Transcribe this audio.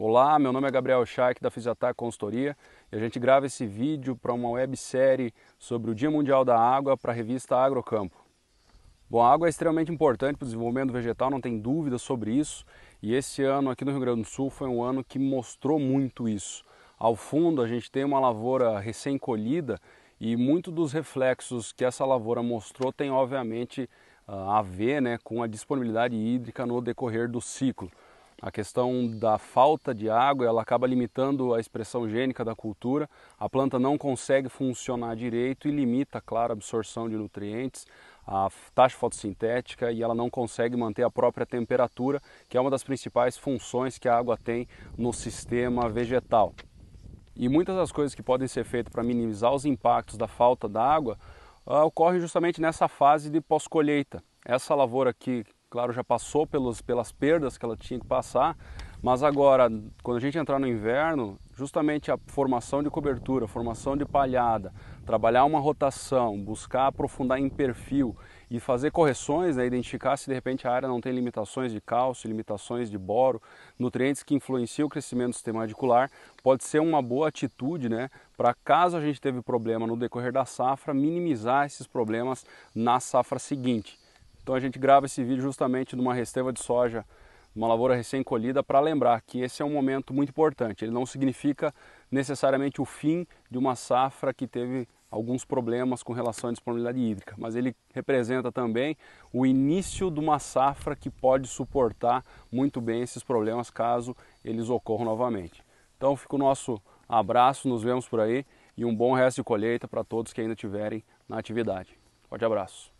Olá, meu nome é Gabriel Schaik da Fisiatac Consultoria e a gente grava esse vídeo para uma websérie sobre o Dia Mundial da Água para a revista Agrocampo. Bom, a água é extremamente importante para o desenvolvimento vegetal, não tem dúvida sobre isso, e esse ano aqui no Rio Grande do Sul foi um ano que mostrou muito isso. Ao fundo a gente tem uma lavoura recém-colhida e muito dos reflexos que essa lavoura mostrou tem obviamente ah, a ver né, com a disponibilidade hídrica no decorrer do ciclo. A questão da falta de água, ela acaba limitando a expressão gênica da cultura. A planta não consegue funcionar direito e limita, claro, a absorção de nutrientes, a taxa fotossintética e ela não consegue manter a própria temperatura, que é uma das principais funções que a água tem no sistema vegetal. E muitas das coisas que podem ser feitas para minimizar os impactos da falta da água ah, ocorrem justamente nessa fase de pós-colheita. Essa lavoura aqui claro, já passou pelos, pelas perdas que ela tinha que passar, mas agora, quando a gente entrar no inverno, justamente a formação de cobertura, formação de palhada, trabalhar uma rotação, buscar aprofundar em perfil e fazer correções, né, identificar se de repente a área não tem limitações de cálcio, limitações de boro, nutrientes que influenciam o crescimento do sistema radicular, pode ser uma boa atitude né, para caso a gente teve problema no decorrer da safra, minimizar esses problemas na safra seguinte. Então a gente grava esse vídeo justamente numa resteva de soja, uma lavoura recém-colhida, para lembrar que esse é um momento muito importante. Ele não significa necessariamente o fim de uma safra que teve alguns problemas com relação à disponibilidade hídrica, mas ele representa também o início de uma safra que pode suportar muito bem esses problemas caso eles ocorram novamente. Então fica o nosso abraço, nos vemos por aí e um bom resto de colheita para todos que ainda tiverem na atividade. Forte abraço.